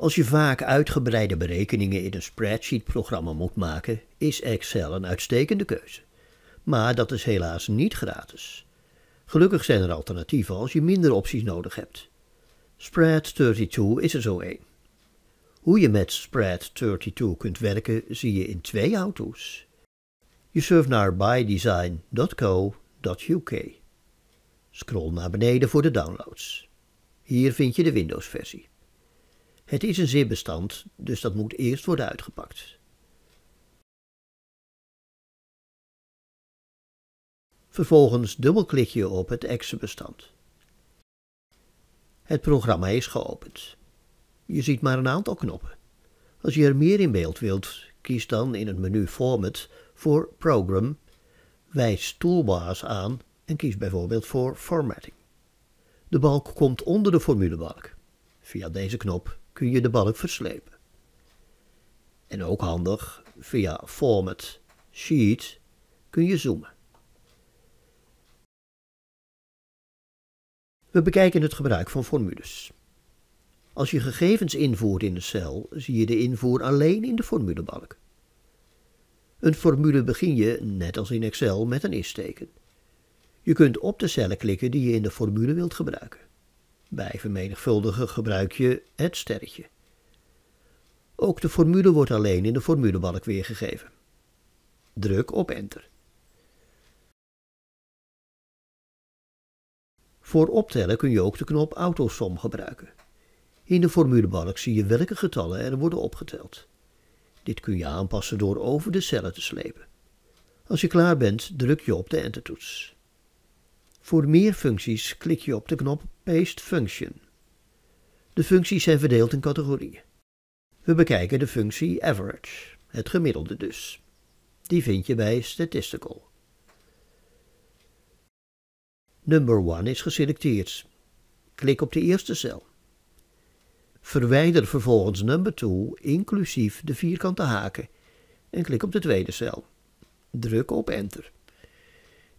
Als je vaak uitgebreide berekeningen in een spreadsheet-programma moet maken, is Excel een uitstekende keuze. Maar dat is helaas niet gratis. Gelukkig zijn er alternatieven als je minder opties nodig hebt. Spread 32 is er zo één. Hoe je met Spread 32 kunt werken zie je in twee auto's. Je surft naar bydesign.co.uk. Scroll naar beneden voor de downloads. Hier vind je de Windows-versie. Het is een zinbestand, dus dat moet eerst worden uitgepakt. Vervolgens dubbelklik je op het exe-bestand. Het programma is geopend. Je ziet maar een aantal knoppen. Als je er meer in beeld wilt, kies dan in het menu Format voor Program, wijs Toolbars aan en kies bijvoorbeeld voor Formatting. De balk komt onder de formulebalk. Via deze knop kun je de balk verslepen. En ook handig, via Format Sheet kun je zoomen. We bekijken het gebruik van formules. Als je gegevens invoert in de cel, zie je de invoer alleen in de formulebalk. Een formule begin je, net als in Excel, met een is-teken. Je kunt op de cellen klikken die je in de formule wilt gebruiken. Bij vermenigvuldigen gebruik je het sterretje. Ook de formule wordt alleen in de formulebalk weergegeven. Druk op Enter. Voor optellen kun je ook de knop Autosom gebruiken. In de formulebalk zie je welke getallen er worden opgeteld. Dit kun je aanpassen door over de cellen te slepen. Als je klaar bent, druk je op de entertoets. Voor meer functies klik je op de knop Paste Function. De functies zijn verdeeld in categorieën. We bekijken de functie Average, het gemiddelde dus. Die vind je bij Statistical. Number 1 is geselecteerd. Klik op de eerste cel. Verwijder vervolgens number 2 inclusief de vierkante haken en klik op de tweede cel. Druk op Enter.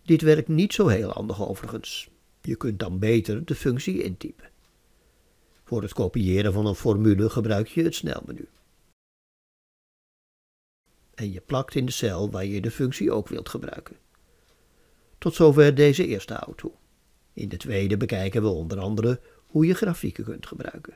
Dit werkt niet zo heel handig overigens. Je kunt dan beter de functie intypen. Voor het kopiëren van een formule gebruik je het snelmenu. En je plakt in de cel waar je de functie ook wilt gebruiken. Tot zover deze eerste auto. In de tweede bekijken we onder andere hoe je grafieken kunt gebruiken.